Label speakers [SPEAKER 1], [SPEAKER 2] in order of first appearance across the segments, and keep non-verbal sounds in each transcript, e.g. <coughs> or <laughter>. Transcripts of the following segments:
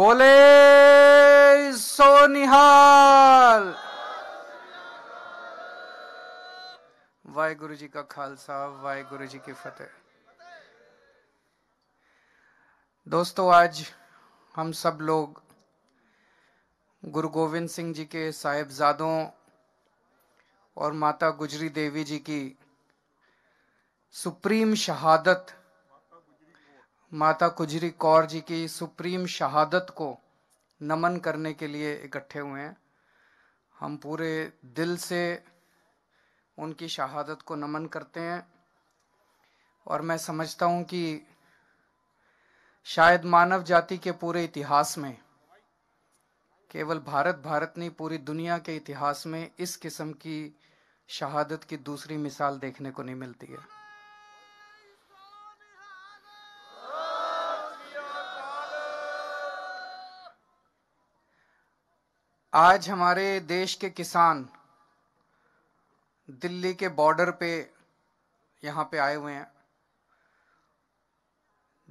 [SPEAKER 1] बोले सोनिहाल निहाल जी का खालसा वाहेगुरु जी की फतेह दोस्तों आज हम सब लोग गुरु गोविंद सिंह जी के साहेबजादों और माता गुजरी देवी जी की सुप्रीम शहादत माता कुजरी कौर जी की सुप्रीम शहादत को नमन करने के लिए इकट्ठे हुए हैं हम पूरे दिल से उनकी शहादत को नमन करते हैं और मैं समझता हूं कि शायद मानव जाति के पूरे इतिहास में केवल भारत भारत नहीं पूरी दुनिया के इतिहास में इस किस्म की शहादत की दूसरी मिसाल देखने को नहीं मिलती है आज हमारे देश के किसान दिल्ली के बॉर्डर पे यहाँ पे आए हुए हैं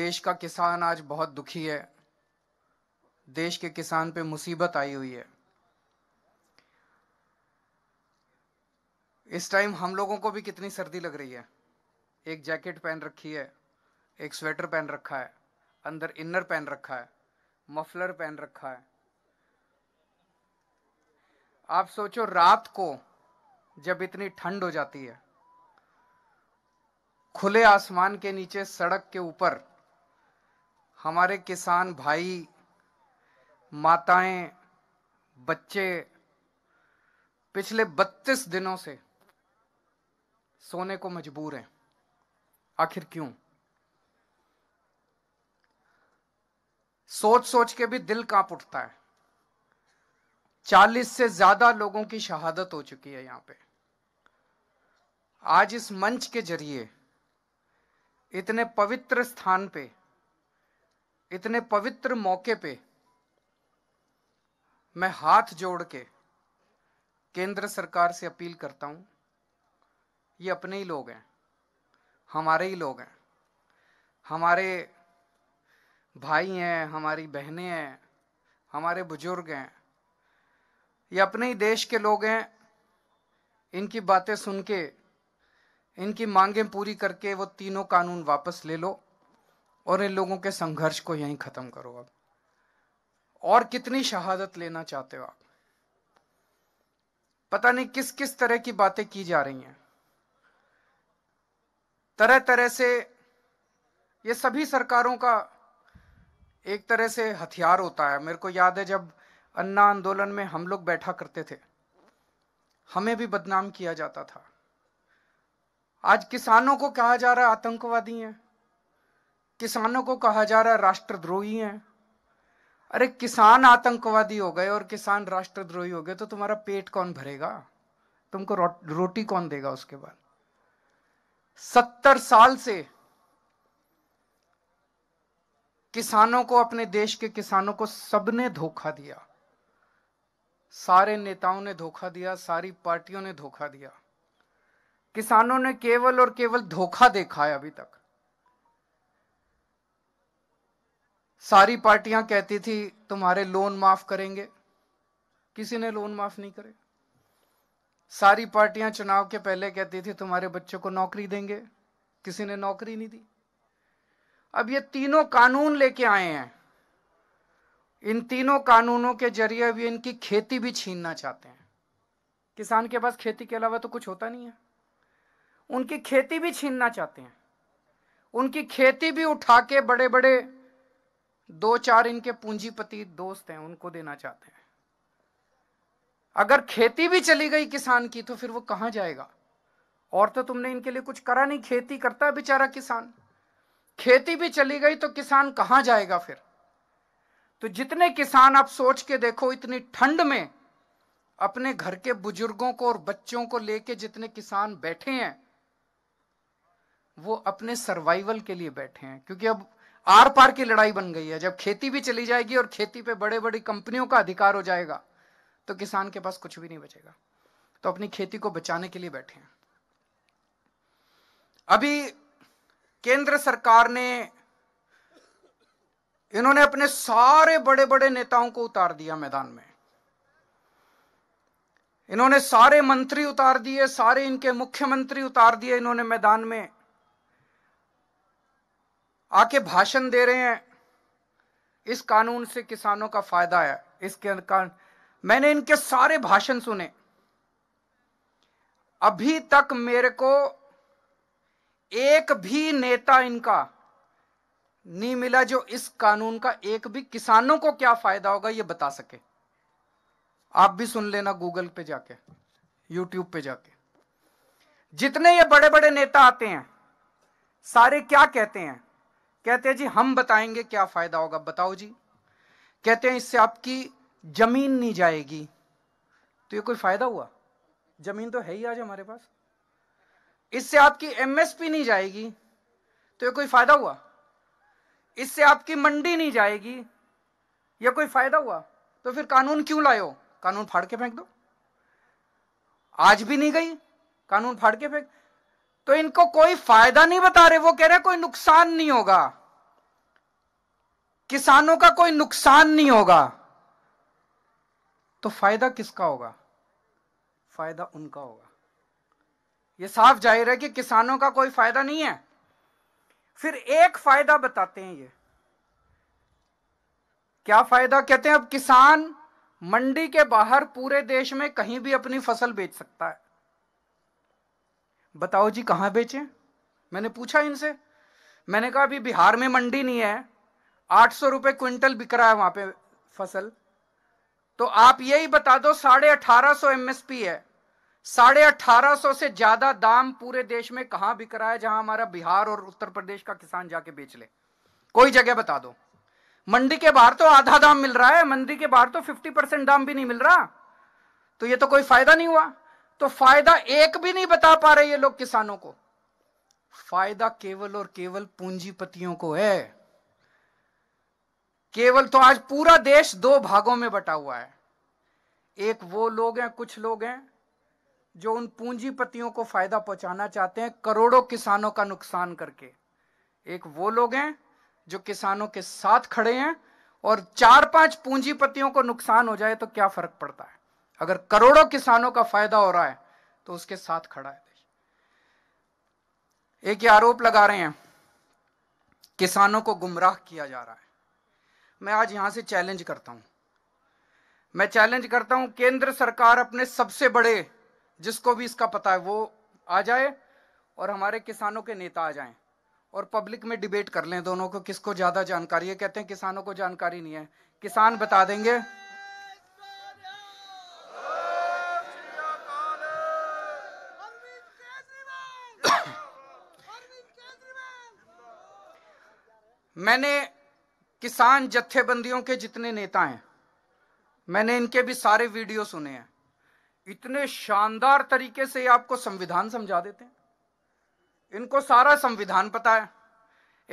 [SPEAKER 1] देश का किसान आज बहुत दुखी है देश के किसान पे मुसीबत आई हुई है इस टाइम हम लोगों को भी कितनी सर्दी लग रही है एक जैकेट पहन रखी है एक स्वेटर पहन रखा है अंदर इनर पहन रखा है मफलर पहन रखा है आप सोचो रात को जब इतनी ठंड हो जाती है खुले आसमान के नीचे सड़क के ऊपर हमारे किसान भाई माताएं बच्चे पिछले 32 दिनों से सोने को मजबूर हैं आखिर क्यों सोच सोच के भी दिल कांप उठता है चालीस से ज्यादा लोगों की शहादत हो चुकी है यहाँ पे आज इस मंच के जरिए इतने पवित्र स्थान पे इतने पवित्र मौके पे मैं हाथ जोड़ के केंद्र सरकार से अपील करता हूं ये अपने ही लोग हैं हमारे ही लोग हैं हमारे भाई हैं हमारी बहनें हैं हमारे बुजुर्ग हैं ये अपने ही देश के लोग हैं इनकी बातें सुन के इनकी मांगें पूरी करके वो तीनों कानून वापस ले लो और इन लोगों के संघर्ष को यहीं ख़त्म करो अब और कितनी शहादत लेना चाहते हो आप पता नहीं किस किस तरह की बातें की जा रही हैं तरह तरह से ये सभी सरकारों का एक तरह से हथियार होता है मेरे को याद है जब अन्ना आंदोलन में हम लोग बैठा करते थे हमें भी बदनाम किया जाता था आज किसानों को कहा जा रहा आतंकवादी हैं किसानों को कहा जा रहा राष्ट्रद्रोही हैं अरे किसान आतंकवादी हो गए और किसान राष्ट्रद्रोही हो गए तो तुम्हारा पेट कौन भरेगा तुमको रो, रोटी कौन देगा उसके बाद सत्तर साल से किसानों को अपने देश के किसानों को सबने धोखा दिया सारे नेताओं ने धोखा दिया सारी पार्टियों ने धोखा दिया किसानों ने केवल और केवल धोखा देखा है अभी तक सारी पार्टियां कहती थी तुम्हारे लोन माफ करेंगे किसी ने लोन माफ नहीं करे सारी पार्टियां चुनाव के पहले कहती थी तुम्हारे बच्चों को नौकरी देंगे किसी ने नौकरी नहीं दी अब ये तीनों कानून लेके आए हैं इन तीनों कानूनों के जरिए भी इनकी खेती भी छीनना चाहते हैं किसान के पास खेती के अलावा तो कुछ होता नहीं है उनकी खेती भी छीनना चाहते हैं उनकी खेती भी उठा के बड़े बड़े दो चार इनके पूंजीपति दोस्त हैं उनको देना चाहते हैं अगर खेती भी चली गई किसान की तो फिर वो कहां जाएगा और तो तुमने इनके लिए कुछ करा नहीं खेती करता बेचारा किसान खेती भी चली गई तो किसान कहाँ जाएगा फिर तो जितने किसान आप सोच के देखो इतनी ठंड में अपने घर के बुजुर्गों को और बच्चों को लेके जितने किसान बैठे हैं वो अपने सर्वाइवल के लिए बैठे हैं क्योंकि अब आर पार की लड़ाई बन गई है जब खेती भी चली जाएगी और खेती पे बड़े बड़ी कंपनियों का अधिकार हो जाएगा तो किसान के पास कुछ भी नहीं बचेगा तो अपनी खेती को बचाने के लिए बैठे हैं अभी केंद्र सरकार ने इन्होंने अपने सारे बड़े बड़े नेताओं को उतार दिया मैदान में इन्होंने सारे मंत्री उतार दिए सारे इनके मुख्यमंत्री उतार दिए इन्होंने मैदान में आके भाषण दे रहे हैं इस कानून से किसानों का फायदा है इसके कारण मैंने इनके सारे भाषण सुने अभी तक मेरे को एक भी नेता इनका नहीं मिला जो इस कानून का एक भी किसानों को क्या फायदा होगा ये बता सके आप भी सुन लेना गूगल पे जाके यूट्यूब पे जाके जितने ये बड़े बड़े नेता आते हैं सारे क्या कहते हैं कहते हैं जी हम बताएंगे क्या फायदा होगा बताओ जी कहते हैं इससे आपकी जमीन नहीं जाएगी तो ये कोई फायदा हुआ जमीन तो है ही आज हमारे पास इससे आपकी एमएसपी नहीं जाएगी तो ये कोई फायदा हुआ इससे आपकी मंडी नहीं जाएगी यह कोई फायदा हुआ तो फिर कानून क्यों लाए कानून फाड़ के फेंक दो आज भी नहीं गई कानून फाड़ के फेंक तो इनको कोई फायदा नहीं बता रहे वो कह रहे कोई नुकसान नहीं होगा किसानों का कोई नुकसान नहीं होगा तो फायदा किसका होगा फायदा उनका होगा यह साफ जाहिर है कि किसानों का कोई फायदा नहीं है फिर एक फायदा बताते हैं ये क्या फायदा कहते हैं अब किसान मंडी के बाहर पूरे देश में कहीं भी अपनी फसल बेच सकता है बताओ जी कहां बेचें मैंने पूछा इनसे मैंने कहा अभी बिहार में मंडी नहीं है आठ सौ रुपए क्विंटल बिक रहा है वहां पे फसल तो आप यही बता दो साढ़े अठारह सौ एमएसपी है साढ़े अठारह सौ से ज्यादा दाम पूरे देश में कहां बिक रहा है जहां हमारा बिहार और उत्तर प्रदेश का किसान जाके बेच ले कोई जगह बता दो मंडी के बाहर तो आधा दाम मिल रहा है मंडी के बाहर तो फिफ्टी परसेंट दाम भी नहीं मिल रहा तो ये तो कोई फायदा नहीं हुआ तो फायदा एक भी नहीं बता पा रहे ये लोग किसानों को फायदा केवल और केवल पूंजीपतियों को है केवल तो आज पूरा देश दो भागों में बटा हुआ है एक वो लोग हैं कुछ लोग हैं जो उन पूंजीपतियों को फायदा पहुंचाना चाहते हैं करोड़ों किसानों का नुकसान करके एक वो लोग हैं जो किसानों के साथ खड़े हैं और चार पांच पूंजीपतियों को नुकसान हो जाए तो क्या फर्क पड़ता है अगर करोड़ों किसानों का फायदा हो रहा है तो उसके साथ खड़ा है देश एक ये आरोप लगा रहे हैं किसानों को गुमराह किया जा रहा है मैं आज यहां से चैलेंज करता हूं मैं चैलेंज करता हूं केंद्र सरकार अपने सबसे बड़े जिसको भी इसका पता है वो आ जाए और हमारे किसानों के नेता आ जाएं और पब्लिक में डिबेट कर लें दोनों को किसको ज़्यादा जानकारी है कहते हैं किसानों को जानकारी नहीं है किसान बता देंगे <coughs> मैंने किसान जत्थेबंदियों के जितने नेता हैं मैंने इनके भी सारे वीडियो सुने हैं इतने शानदार तरीके से आपको संविधान समझा देते हैं इनको सारा संविधान पता है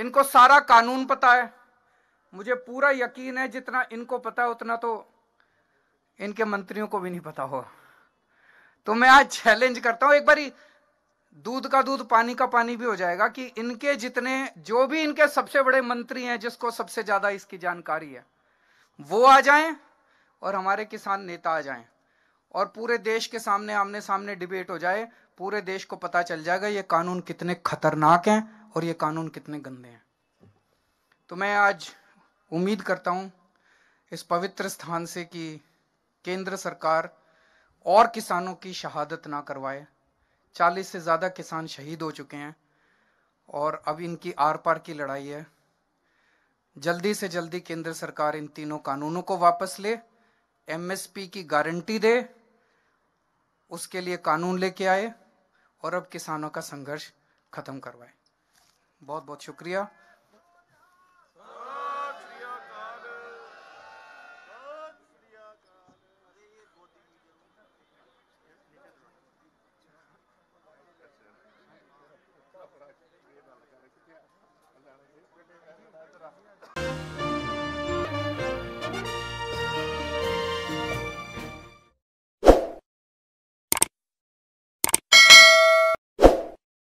[SPEAKER 1] इनको सारा कानून पता है मुझे पूरा यकीन है जितना इनको पता है उतना तो इनके मंत्रियों को भी नहीं पता हो तो मैं आज चैलेंज करता हूं एक बारी दूध का दूध पानी का पानी भी हो जाएगा कि इनके जितने जो भी इनके सबसे बड़े मंत्री हैं जिसको सबसे ज्यादा इसकी जानकारी है वो आ जाएं और हमारे किसान नेता आ जाएं और पूरे देश के सामने आमने सामने डिबेट हो जाए पूरे देश को पता चल जाएगा ये कानून कितने खतरनाक हैं और ये कानून कितने गंदे हैं तो मैं आज उम्मीद करता हूँ इस पवित्र स्थान से कि केंद्र सरकार और किसानों की शहादत ना करवाए 40 से ज़्यादा किसान शहीद हो चुके हैं और अब इनकी आर पार की लड़ाई है जल्दी से जल्दी केंद्र सरकार इन तीनों कानूनों को वापस ले एमएसपी की गारंटी दे उसके लिए कानून लेके आए और अब किसानों का संघर्ष खत्म करवाए बहुत बहुत शुक्रिया